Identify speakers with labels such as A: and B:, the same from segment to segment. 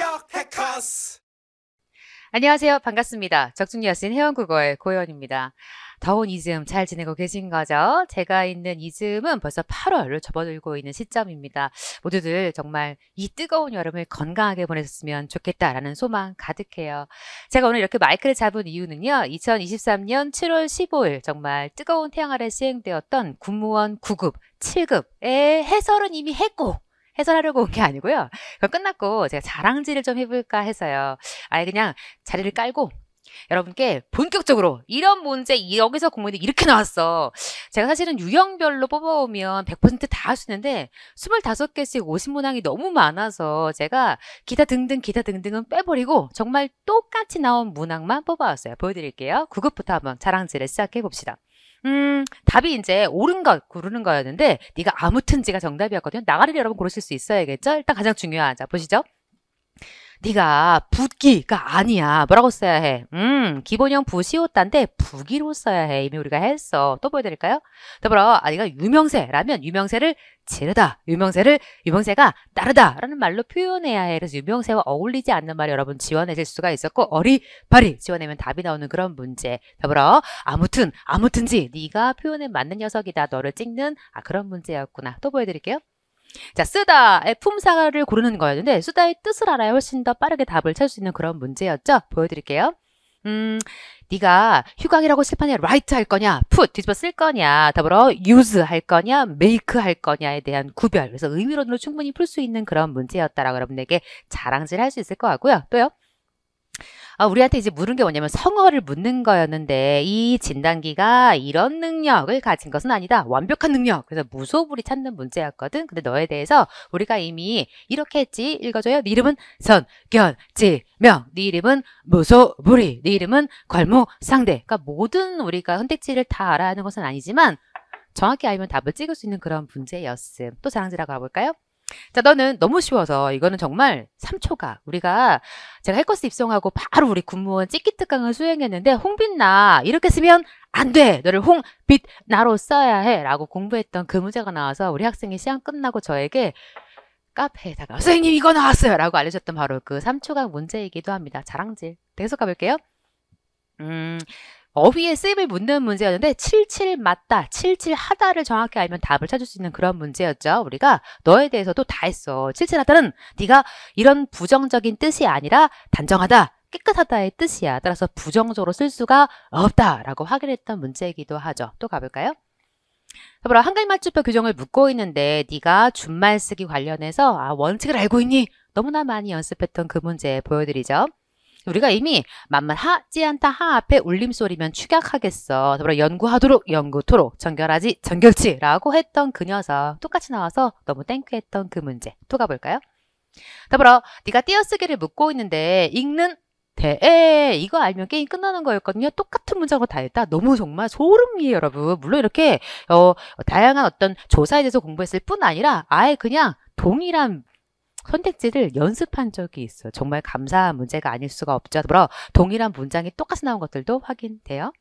A: 합격 해커스 안녕하세요 반갑습니다 적중리아 쓴 회원국어의 고현입니다 더운 이즘 잘 지내고 계신 거죠? 제가 있는 이즘은 벌써 8월로 접어들고 있는 시점입니다. 모두들 정말 이 뜨거운 여름을 건강하게 보내셨으면 좋겠다라는 소망 가득해요. 제가 오늘 이렇게 마이크를 잡은 이유는요. 2023년 7월 15일 정말 뜨거운 태양 아래 시행되었던 군무원 9급, 7급의 해설은 이미 했고 해설하려고 온 게 아니고요. 그거 끝났고 제가 자랑질을 좀 해볼까 해서요. 아예 그냥 자리를 깔고 여러분께 본격적으로 이런 문제 여기서 공부인데 이렇게 나왔어. 제가 사실은 유형별로 뽑아오면 100%다 할 수 있는데 25개씩 50문항이 너무 많아서 제가 기타 등등 기타 등등은 빼버리고 정말 똑같이 나온 문항만 뽑아왔어요. 보여드릴게요. 9급부터 한번 자랑질을 시작해봅시다. 음, 답이 이제 옳은가 고르는 거였는데 네가 아무튼지가 정답이었거든요. 나가리 여러분 고르실 수 있어야겠죠? 일단 가장 중요한 자 보시죠. 네가 붓기가 아니야. 뭐라고 써야 해? 음, 기본형 부시옷단데 부기로 써야 해. 이미 우리가 했어. 또 보여드릴까요? 더불어 아니가 유명세라면 유명세를 지르다, 유명세를 유명세가 따르다라는 말로 표현해야 해. 그래서 유명세와 어울리지 않는 말이 여러분 지원해질 수가 있었고 어리바리 지원하면 답이 나오는 그런 문제. 더불어 아무튼 아무튼지 네가 표현에 맞는 녀석이다. 너를 찍는 아 그런 문제였구나. 또 보여드릴게요. 자, 쓰다의 품사를 고르는 거였는데 쓰다의 뜻을 알아야 훨씬 더 빠르게 답을 찾을 수 있는 그런 문제였죠. 보여드릴게요. 음, 네가 휴강이라고 실판에 write 할 거냐, put 뒤집어 쓸 거냐, 더불어 use 할 거냐, make 할 거냐에 대한 구별. 그래서 의미론으로 충분히 풀 수 있는 그런 문제였다라고 여러분에게 자랑질 할 수 있을 것 같고요. 또요. 아, 우리한테 이제 물은 게 뭐냐면 성어를 묻는 거였는데 이 진단기가 이런 능력을 가진 것은 아니다. 완벽한 능력. 그래서 무소불이 찾는 문제였거든. 근데 너에 대해서 우리가 이미 이렇게 했지. 읽어줘요. 네 이름은 선견지명. 네 이름은 무소불이. 네 이름은 괄무상대. 그러니까 모든 우리가 선택지를 다 알아야 하는 것은 아니지만 정확히 알면 답을 찍을 수 있는 그런 문제였음. 또 자랑질하고 가볼까요? 자, 너는 너무 쉬워서 이거는 정말 3초가 우리가 제가 해커스 입성하고 바로 우리 군무원 찍기특강을 수행했는데 홍빛나 이렇게 쓰면 안 돼. 너를 홍빛나로 써야 해. 라고 공부했던 그 문제가 나와서 우리 학생이 시험 끝나고 저에게 카페에다가 선생님 이거 나왔어요. 라고 알려줬던 바로 그 3초가 문제이기도 합니다. 자랑질. 계속 가볼게요. 음, 어휘에 쓰임을 묻는 문제였는데 77 맞다, 77 하다를 정확히 알면 답을 찾을 수 있는 그런 문제였죠. 우리가 너에 대해서도 다 했어. 77 하다는 네가 이런 부정적인 뜻이 아니라 단정하다, 깨끗하다의 뜻이야. 따라서 부정적으로 쓸 수가 없다라고 확인했던 문제이기도 하죠. 또 가볼까요? 봐라 한글 맞춤법 규정을 묻고 있는데 네가 준말 쓰기 관련해서 아, 원칙을 알고 있니? 너무나 많이 연습했던 그 문제 보여드리죠. 우리가 이미 만만 하지 않다 하 앞에 울림소리면 축약하겠어. 더불어 연구하도록 연구토록 정결하지 정결치라고 했던 그 녀석 똑같이 나와서 너무 땡큐했던 그 문제 또 가볼까요? 더불어 네가 띄어쓰기를 묻고 있는데 읽는 대에 이거 알면 게임 끝나는 거였거든요. 똑같은 문장으로 다 했다. 너무 정말 소름이에요, 여러분. 물론 이렇게 어, 다양한 어떤 조사에 대해서 공부했을 뿐 아니라 아예 그냥 동일한 선택지를 연습한 적이 있어요. 정말 감사한 문제가 아닐 수가 없죠. 더불어 동일한 문장이 똑같이 나온 것들도 확인돼요.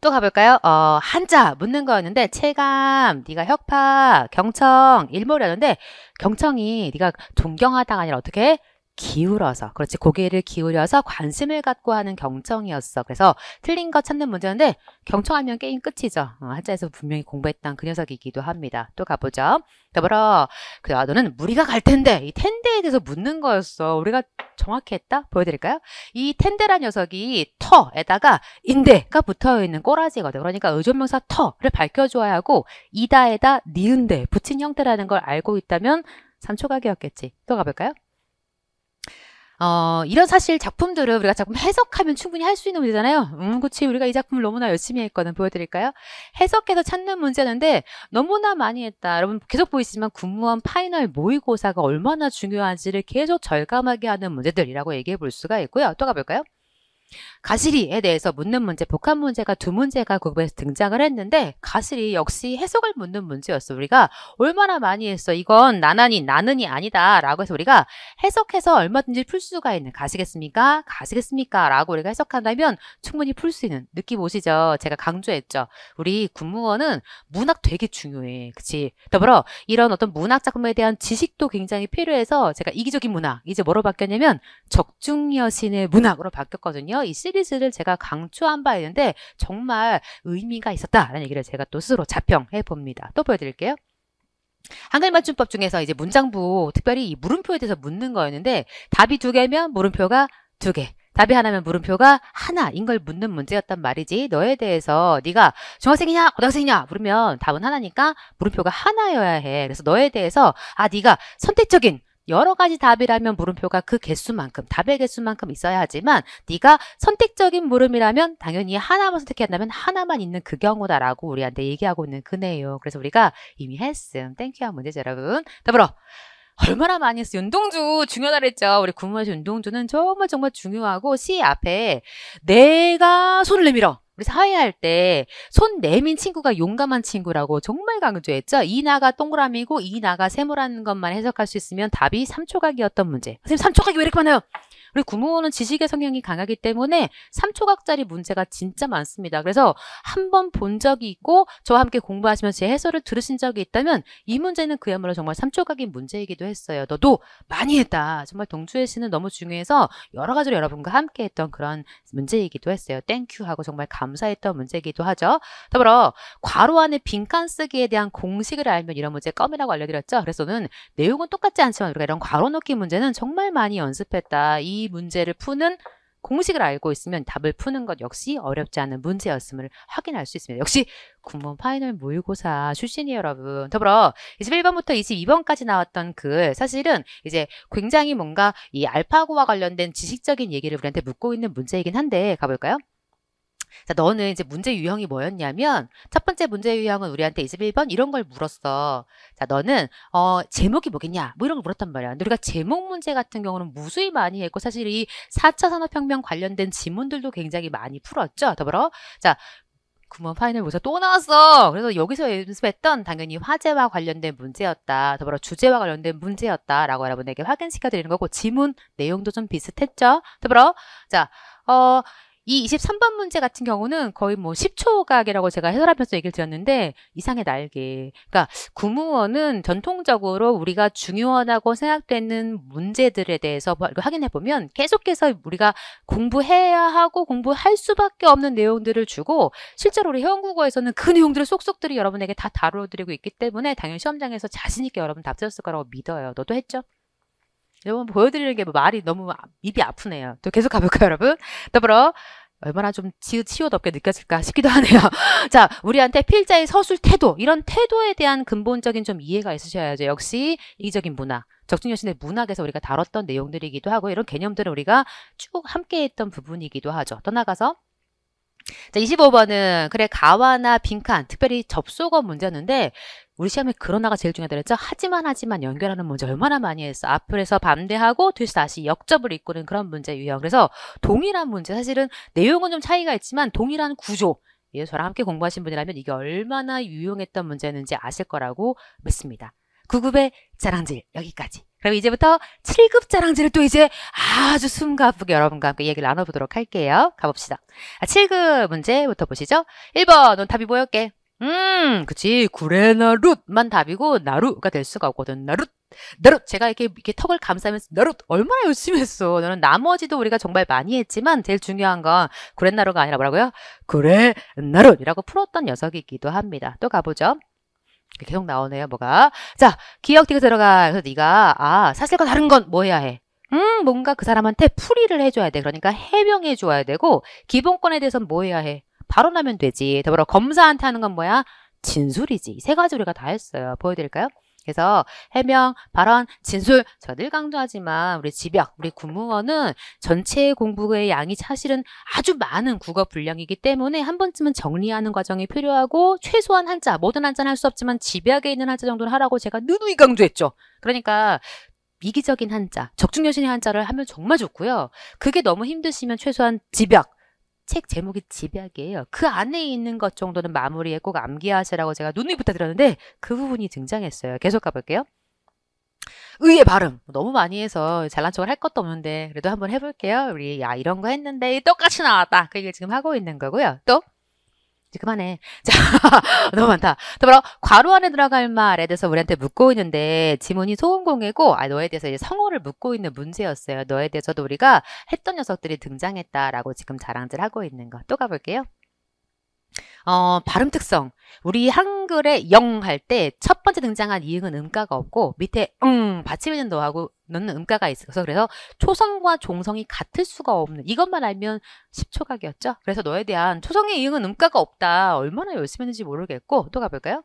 A: 또 가볼까요? 어, 한자 묻는 거였는데 체감, 네가 혁파, 경청, 일몰이었는데 경청이 네가 존경하다가 아니라 어떻게 해? 기울어서 그렇지 고개를 기울여서 관심을 갖고 하는 경청이었어 그래서 틀린 거 찾는 문제인데 경청하면 게임 끝이죠 어, 한자에서 분명히 공부했던 그 녀석이기도 합니다 또 가보죠 더불어 그 아, 너는 무리가 갈 텐데 이 텐데에 대해서 묻는 거였어 우리가 정확히 했다 보여드릴까요 이 텐데란 녀석이 터에다가 인데가 붙어있는 꼬라지거든 그러니까 의존명사 터를 밝혀줘야 하고 이다에다 니은데 붙인 형태라는 걸 알고 있다면 산초각이었겠지 또 가볼까요 어, 이런 사실 작품들을 우리가 자꾸 해석하면 충분히 할 수 있는 문제잖아요. 음, 그치. 우리가 이 작품을 너무나 열심히 했거든. 보여드릴까요? 해석해서 찾는 문제는데 너무나 많이 했다. 여러분 계속 보이시지만 군무원 파이널 모의고사가 얼마나 중요한지를 계속 절감하게 하는 문제들이라고 얘기해 볼 수가 있고요. 또 가볼까요? 가시리에 대해서 묻는 문제, 복합 문제가 두 문제가 구분에서 등장을 했는데 가시리 역시 해석을 묻는 문제였어. 우리가 얼마나 많이 했어. 이건 나나니 나는이 아니다 라고 해서 우리가 해석해서 얼마든지 풀 수가 있는 가시겠습니까? 가시겠습니까? 라고 우리가 해석한다면 충분히 풀 수 있는 느낌 오시죠? 제가 강조했죠. 우리 군무원은 문학 되게 중요해. 그치? 더불어 이런 어떤 문학 작품에 대한 지식도 굉장히 필요해서 제가 이기적인 문학, 이제 뭐로 바뀌었냐면 적중여신의 문학으로 바뀌었거든요. 있잖아요. 이 시리즈를 제가 강추한 바 있는데 정말 의미가 있었다라는 얘기를 제가 또 스스로 자평해 봅니다. 또 보여드릴게요. 한글 맞춤법 중에서 이제 문장부 특별히 이 물음표에 대해서 묻는 거였는데 답이 두 개면 물음표가 두 개. 답이 하나면 물음표가 하나인 걸 묻는 문제였단 말이지. 너에 대해서 네가 중학생이냐 고등학생이냐 물으면 답은 하나니까 물음표가 하나여야 해. 그래서 너에 대해서 아 네가 선택적인 여러 가지 답이라면 물음표가 그 개수만큼 답의 개수만큼 있어야 하지만 네가 선택적인 물음이라면 당연히 하나만 선택한다면 하나만 있는 그 경우다라고 우리한테 얘기하고 있는 그 내용 그래서 우리가 이미 했음. 땡큐한 문제죠 여러분. 더불어 얼마나 많이 했어 운동주 중요하다 그랬죠. 우리 구무에서 운동주는 정말 정말 중요하고 C 앞에 내가 손을 내밀어. 우리 사회할 때 손 내민 친구가 용감한 친구라고 정말 강조했죠. 이나가 동그라미고 이나가 세모라는 것만 해석할 수 있으면 답이 삼초각이었던 문제. 선생님 삼초각이 왜 이렇게 많아요? 그리고 구무원은 지식의 성향이 강하기 때문에 3초각짜리 문제가 진짜 많습니다. 그래서 한번 본 적이 있고 저와 함께 공부하시면서 제 해설을 들으신 적이 있다면 이 문제는 그야말로 정말 3초각인 문제이기도 했어요. 너도 많이 했다. 정말 동주의 씨는 너무 중요해서 여러 가지로 여러분과 함께 했던 그런 문제이기도 했어요. 땡큐 하고 정말 감사했던 문제이기도 하죠. 더불어 괄호 안에 빈칸 쓰기에 대한 공식을 알면 이런 문제 껌이라고 알려드렸죠. 그래서 는 내용은 똑같지 않지만 우리가 이런 괄호 넣기 문제는 정말 많이 연습했다. 이이 문제를 푸는 공식을 알고 있으면 답을 푸는 것 역시 어렵지 않은 문제였음을 확인할 수 있습니다. 역시 군번 파이널 모의고사 출신이 여러분. 더불어 21번부터 22번까지 나왔던 글 사실은 이제 굉장히 뭔가 이 알파고와 관련된 지식적인 얘기를 우리한테 묻고 있는 문제이긴 한데 가볼까요? 자, 너는 이제 문제 유형이 뭐였냐면 첫 번째 문제 유형은 우리한테 21번 이런 걸 물었어. 자, 너는 어, 제목이 뭐겠냐? 뭐 이런 걸 물었단 말이야. 근데 우리가 제목 문제 같은 경우는 무수히 많이 했고 사실 이 4차 산업혁명 관련된 지문들도 굉장히 많이 풀었죠. 더불어 자, 구먼 파이널 모사 또 나왔어. 그래서 여기서 연습했던 당연히 화제와 관련된 문제였다. 더불어 주제와 관련된 문제였다라고 여러분에게 확인시켜 드리는 거고 지문 내용도 좀 비슷했죠. 더불어 자, 어이 23번 문제 같은 경우는 거의 뭐1 0초가게라고 제가 해설하면서 얘기를 드렸는데 이상의 날개. 그러니까 구무원은 전통적으로 우리가 중요하다고 생각되는 문제들에 대해서 뭐 확인해 보면 계속해서 우리가 공부해야 하고 공부할 수밖에 없는 내용들을 주고 실제로 우리 회원국어에서는 그 내용들을 쏙쏙들이 여러분에게 다 다루어드리고 있기 때문에 당연 히 시험장에서 자신 있게 여러분 답 쓰셨을 거라고 믿어요. 너도 했죠? 여러분 보여드리는 게 말이 너무 아, 입이 아프네요. 또 계속 가볼까요, 여러분? 더불어 얼마나 좀 치유롭게 느껴질까 싶기도 하네요. 자, 우리한테 필자의 서술 태도, 이런 태도에 대한 근본적인 좀 이해가 있으셔야죠. 역시 이기적인 문학, 적중여신의 문학에서 우리가 다뤘던 내용들이기도 하고 이런 개념들을 우리가 쭉 함께했던 부분이기도 하죠. 떠나가서 자, 25번은 그래 가와나 빈칸 특별히 접속어 문제였는데 우리 시험에 그러나가 제일 중요하더 그랬죠? 하지만 하지만 연결하는 문제 얼마나 많이 했어. 앞에서 반대하고 뒤에서 다시 역접을 이끄는 그런 문제 유형. 그래서 동일한 문제 사실은 내용은 좀 차이가 있지만 동일한 구조 예, 저랑 함께 공부하신 분이라면 이게 얼마나 유용했던 문제였는지 아실 거라고 믿습니다. 9급의 자랑질 여기까지. 그럼 이제부터 7급 자랑질을 또 이제 아주 숨가쁘게 여러분과 함께 얘기를 나눠보도록 할게요. 가봅시다. 아, 7급 문제부터 보시죠. 1번 넌 답이 뭐였게? 음, 그치. 구레나룻만 답이고 나루가 될 수가 없거든. 나룻. 나룻. 제가 이렇게, 이렇게 턱을 감싸면서 나룻 얼마나 열심히 했어. 너는 나머지도 우리가 정말 많이 했지만 제일 중요한 건 구레나룻가 아니라 뭐라고요? 구레나룻이라고 풀었던 녀석이기도 합니다. 또 가보죠. 계속 나오네요, 뭐가. 자, 기억되게 들어가. 그래서 네가 아, 사실과 다른 건 뭐 해야 해? 음, 뭔가 그 사람한테 풀이를 해줘야 돼. 그러니까 해명해 줘야 되고 기본권에 대해서는 뭐 해야 해? 발언하면 되지. 더불어 검사한테 하는 건 뭐야? 진술이지. 세 가지 우리가 다 했어요. 보여드릴까요? 그래서 해명, 발언, 진술 제가 늘 강조하지만 우리 집약 우리 국무원은 전체 공부의 양이 사실은 아주 많은 국어 분량이기 때문에 한 번쯤은 정리하는 과정이 필요하고 최소한 한자, 모든 한자는 할 수 없지만 집약에 있는 한자 정도는 하라고 제가 누누이 강조했죠. 그러니까 이기적인 한자, 적중여신의 한자를 하면 정말 좋고요. 그게 너무 힘드시면 최소한 집약, 책 제목이 집약이에요. 그 안에 있는 것 정도는 마무리에 꼭 암기하시라고 제가 눈누이 부탁드렸는데 그 부분이 등장했어요. 계속 가볼게요. 의의 발음 뭐 너무 많이 해서 잘난 척을 할 것도 없는데 그래도 한번 해볼게요. 우리 야 이런 거 했는데 똑같이 나왔다. 그 얘기를 지금 하고 있는 거고요. 또 이제 그만해. 자, 너무 많다. 더불어 괄호 안에 들어갈 말에 대해서 우리한테 묻고 있는데 지문이 소음공해고 아, 너에 대해서 이제 성어를 묻고 있는 문제였어요. 너에 대해서도 우리가 했던 녀석들이 등장했다라고 지금 자랑질하고 있는 거. 또 가볼게요. 어, 발음 특성. 우리 한글에영 할 때 첫 번째 등장한 이응은 음가가 없고 밑에 응 받침있는 너하고 넣는 음가가 있어서 그래서 초성과 종성이 같을 수가 없는 이것만 알면 10초각이었죠. 그래서 너에 대한 초성의 이응은 음가가 없다. 얼마나 열심히 했는지 모르겠고 또 가볼까요?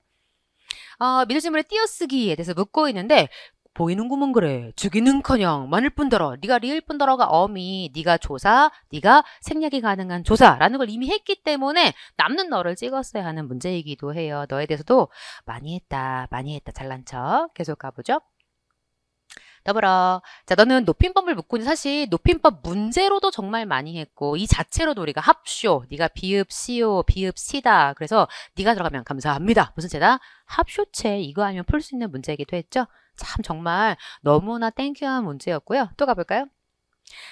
A: 어, 미술지문의 띄어쓰기에 대해서 묻고 있는데 보이는구먼 그래. 죽이는커녕 많을 뿐더러 네가 리을뿐더러가 어미 네가 조사 네가 생략이 가능한 조사라는 걸 이미 했기 때문에 남는 너를 찍었어야 하는 문제이기도 해요. 너에 대해서도 많이 했다 많이 했다 잘난 척 계속 가보죠. 더불어 자 너는 높임법을 묻고 있는 사실 높임법 문제로도 정말 많이 했고 이 자체로도 우리가 합쇼 네가 비읍 시오 비읍 시다 그래서 네가 들어가면 감사합니다 무슨 죄다 합쇼체 이거 하면 풀 수 있는 문제이기도 했죠 참 정말 너무나 땡큐한 문제였고요. 또 가볼까요?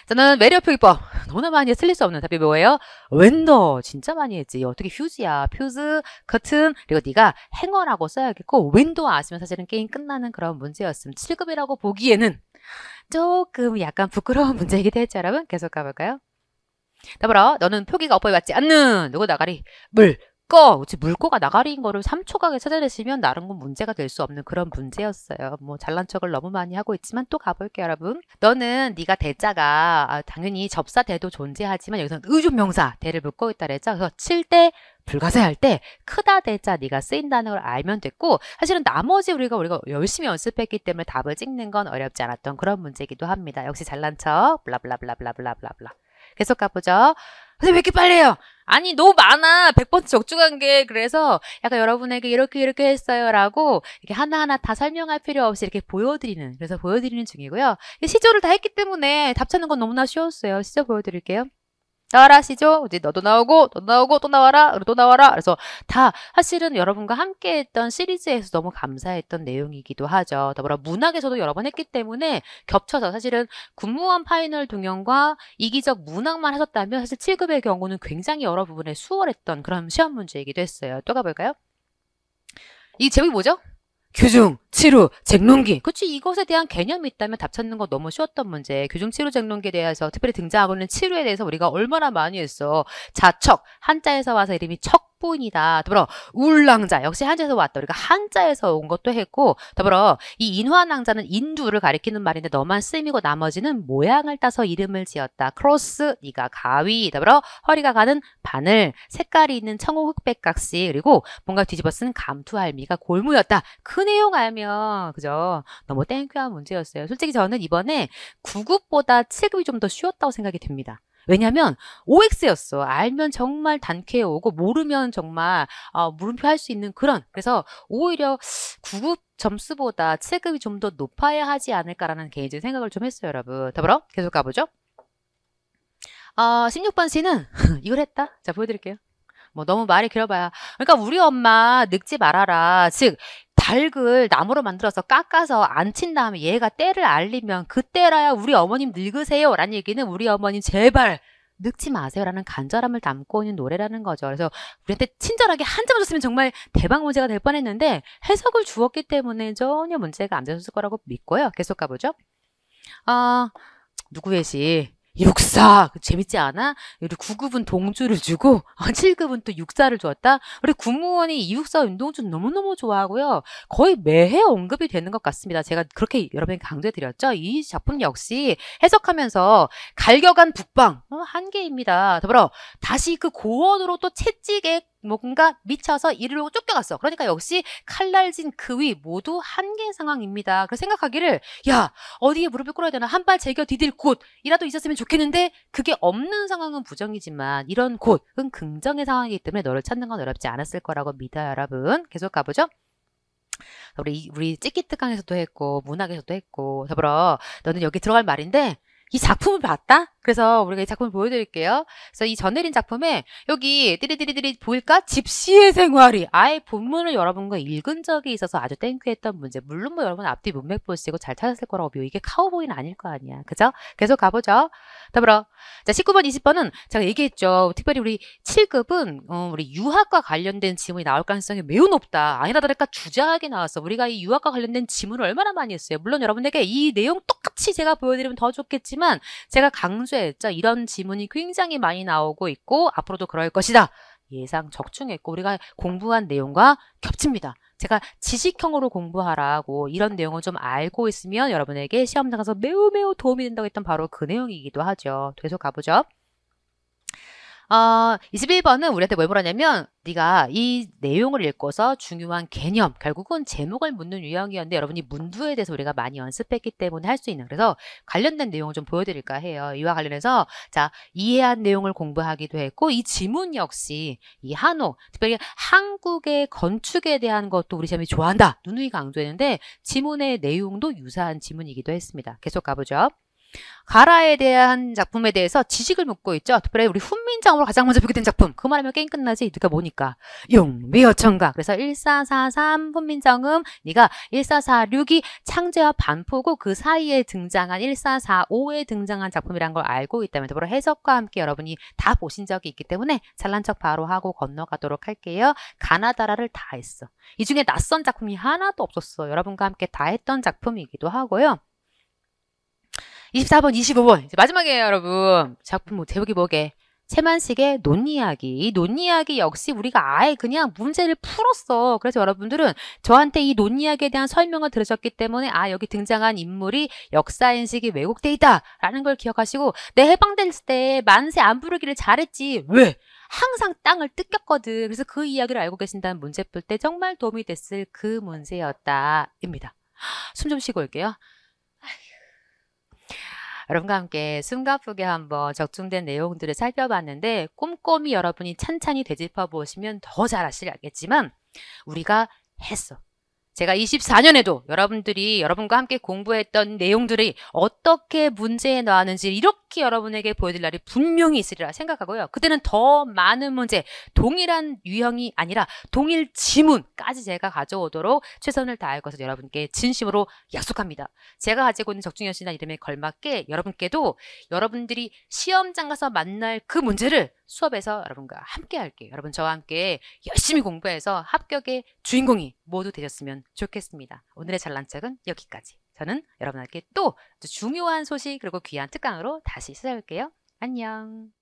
A: 저는 외력표 기법 너무나 많이 틀릴 수 없는 답이 뭐예요? 웬더 진짜 많이 했지 어떻게 휴지야 퓨즈 커튼 그리고 네가 행어라고 써야겠고 웬더 아시면 사실은 게임 끝나는 그런 문제였음 7급이라고 보기에는 조금 약간 부끄러운 문제이기도 했죠 여러분 계속 가볼까요? 더불어 너는 표기가 엇보여 맞지 않는 누구 나가리 물 물거, 물거가 나가리인 거를 3초각에 찾아내시면 나름은 문제가 될 수 없는 그런 문제였어요. 뭐 잘난 척을 너무 많이 하고 있지만 또 가볼게요, 여러분. 너는 네가 대자가 아, 당연히 접사대도 존재하지만 여기서는 의존명사 대를 묶고 있다 그랬죠. 그래서 7대 불가사할 때 크다 대자 네가 쓰인다는 걸 알면 됐고 사실은 나머지 우리가 우리가 열심히 연습했기 때문에 답을 찍는 건 어렵지 않았던 그런 문제이기도 합니다. 역시 잘난 척 블라블라블라블라블라블라. 계속 가보죠. 근데 왜 이렇게 빨래요? 아니 너무 많아 100번 적중한 게 그래서 약간 여러분에게 이렇게 이렇게 했어요 라고 이렇게 하나하나 다 설명할 필요 없이 이렇게 보여드리는 그래서 보여드리는 중이고요 시조를 다 했기 때문에 답 찾는 건 너무나 쉬웠어요 시조 보여드릴게요 따라하시죠? 이제 너도 나오고, 너 나오고, 또 나와라, 또 나와라. 그래서 다 사실은 여러분과 함께 했던 시리즈에서 너무 감사했던 내용이기도 하죠. 더불어 문학에서도 여러 번 했기 때문에 겹쳐서 사실은 군무원 파이널 동영과 이기적 문학만 하셨다면 사실 7급의 경우는 굉장히 여러 부분에 수월했던 그런 시험 문제이기도 했어요. 또 가볼까요? 이 제목이 뭐죠? 규중, 치루 쟁론기. 그렇지 이것에 대한 개념이 있다면 답 찾는 거 너무 쉬웠던 문제. 규중, 치료, 쟁론기에 대해서 특별히 등장하고 있는 치료에 대해서 우리가 얼마나 많이 했어. 자척, 한자에서 와서 이름이 척 석이다 더불어 울랑자 역시 한자에서 왔다. 우리가 한자에서 온 것도 했고 더불어 이 인화낭자는 인두를 가리키는 말인데 너만 쓰이고 나머지는 모양을 따서 이름을 지었다. 크로스 니가 가위 더불어 허리가 가는 바늘 색깔이 있는 청홍 흑백각시 그리고 뭔가 뒤집어 쓴 감투알미가 골무였다. 그 내용 알면 그죠? 너무 땡큐한 문제였어요. 솔직히 저는 이번에 9급보다 7급이 좀 더 쉬웠다고 생각이 듭니다. 왜냐면 OX였어. 알면 정말 단쾌해 오고 모르면 정말 어, 물음표 할 수 있는 그런 그래서 오히려 9급 점수보다 체급이좀 더 높아야 하지 않을까라는 개인적인 생각을 좀 했어요 여러분. 더불어 계속 가보죠. 어, 16번 C는 이걸 했다. 자 보여드릴게요. 뭐 너무 말이 길어봐야. 그러니까 우리 엄마 늙지 말아라. 즉 닭을 나무로 만들어서 깎아서 안친 다음에 얘가 때를 알리면 그때라야 우리 어머님 늙으세요 라는 얘기는 우리 어머님 제발 늙지 마세요라는 간절함을 담고 있는 노래라는 거죠. 그래서 우리한테 친절하게 한점 줬으면 정말 대박 문제가 될 뻔했는데 해석을 주었기 때문에 전혀 문제가 안되었을 거라고 믿고요. 계속 가보죠. 아 누구의 시 육사 재밌지 않아? 우리 9급은 동주를 주고 7급은 어, 또 육사를 주었다. 우리 국무원이 이육사 윤동주 너무너무 좋아하고요. 거의 매해 언급이 되는 것 같습니다. 제가 그렇게 여러분 강조해드렸죠. 이 작품 역시 해석하면서 갈격한 북방 어, 한계입니다. 더불어 다시 그 고원으로 또 채찍에 뭔가 미쳐서 이리로 쫓겨갔어. 그러니까 역시 칼날진 그 위 모두 한계 상황입니다. 그래서 생각하기를 야 어디에 무릎을 꿇어야 되나 한 발 제겨 디딜 곳이라도 있었으면 좋겠는데 그게 없는 상황은 부정이지만 이런 곳은 긍정의 상황이기 때문에 너를 찾는 건 어렵지 않았을 거라고 믿어요 여러분. 계속 가보죠. 우리 우리 찌끼뜨강에서도 했고 문학에서도 했고 더불어 너는 여기 들어갈 말인데 이 작품을 봤다? 그래서 우리가 이 작품을 보여드릴게요. 그래서 이 전혜린 작품에 여기 띠리띠리띠리 보일까? 집시의 생활이 아예 본문을 여러분과 읽은 적이 있어서 아주 땡큐했던 문제. 물론 뭐 여러분 앞뒤 문맥 보시고 잘 찾았을 거라고 봐요. 이게 카우보이는 아닐 거 아니야. 그죠? 계속 가보죠. 더불어 자 19번, 20번은 제가 얘기했죠. 특별히 우리 7급은 어, 우리 유학과 관련된 지문이 나올 가능성이 매우 높다. 아니라 다를까 그러니까 주작이 나왔어. 우리가 이 유학과 관련된 지문을 얼마나 많이 했어요. 물론 여러분에게 이 내용 똑같이 제가 보여드리면 더 좋겠지만 제가 강조 선수의 자 이런 지문이 굉장히 많이 나오고 있고 앞으로도 그럴 것이다. 예상 적중했고 우리가 공부한 내용과 겹칩니다. 제가 지식형으로 공부하라고 이런 내용을 좀 알고 있으면 여러분에게 시험 나가서 매우 매우 도움이 된다고 했던 바로 그 내용이기도 하죠. 계속 가보죠. 어, 21번은 우리한테 뭘 물었냐면 네가 이 내용을 읽고서 중요한 개념, 결국은 제목을 묻는 유형이었는데 여러분이 문두에 대해서 우리가 많이 연습했기 때문에 할 수 있는 그래서 관련된 내용을 좀 보여드릴까 해요. 이와 관련해서 자 이해한 내용을 공부하기도 했고 이 지문 역시 이 한옥, 특별히 한국의 건축에 대한 것도 우리 시험이 좋아한다. 누누이 강조했는데 지문의 내용도 유사한 지문이기도 했습니다. 계속 가보죠. 가라에 대한 작품에 대해서 지식을 묻고 있죠. 특별히 우리 훈민정음으로 가장 먼저 보게 된 작품. 그 말하면 게임 끝나지. 네가 뭐니까. 용미어천가. 그래서 1443 훈민정음 네가 1446이 창제와 반포고 그 사이에 등장한 1445에 등장한 작품이란 걸 알고 있다면 더불어 해석과 함께 여러분이 다 보신 적이 있기 때문에 잘난 척 바로 하고 건너가도록 할게요. 가나다라를 다 했어. 이 중에 낯선 작품이 하나도 없었어. 여러분과 함께 다 했던 작품이기도 하고요. 24번, 25번. 이제 마지막이에요, 여러분. 작품 뭐 제목이 뭐게? 채만식의 논이야기. 이 논이야기 역시 우리가 아예 그냥 문제를 풀었어. 그래서 여러분들은 저한테 이 논이야기에 대한 설명을 들으셨기 때문에 아 여기 등장한 인물이 역사인식이 왜곡돼 있다라는 걸 기억하시고 내 해방됐을 때 만세 안 부르기를 잘했지. 왜? 항상 땅을 뜯겼거든. 그래서 그 이야기를 알고 계신다는 문제 풀 때 정말 도움이 됐을 그 문제였다입니다. 숨 좀 쉬고 올게요. 여러분과 함께 숨가쁘게 한번 적중된 내용들을 살펴봤는데 꼼꼼히 여러분이 찬찬히 되짚어 보시면 더 잘 아시겠지만 우리가 했어. 제가 24년에도 여러분들이 여러분과 함께 공부했던 내용들이 어떻게 문제에 나왔는지 이렇게 속히 여러분에게 보여드릴 날이 분명히 있으리라 생각하고요. 그때는 더 많은 문제, 동일한 유형이 아니라 동일 지문까지 제가 가져오도록 최선을 다할 것을 여러분께 진심으로 약속합니다. 제가 가지고 있는 적중현 씨나 이름에 걸맞게 여러분께도 여러분들이 시험장 가서 만날 그 문제를 수업에서 여러분과 함께 할게요. 여러분 저와 함께 열심히 공부해서 합격의 주인공이 모두 되셨으면 좋겠습니다. 오늘의 잘난 책은 여기까지. 저는 여러분에게 또 중요한 소식 그리고 귀한 특강으로 다시 찾아올게요. 안녕.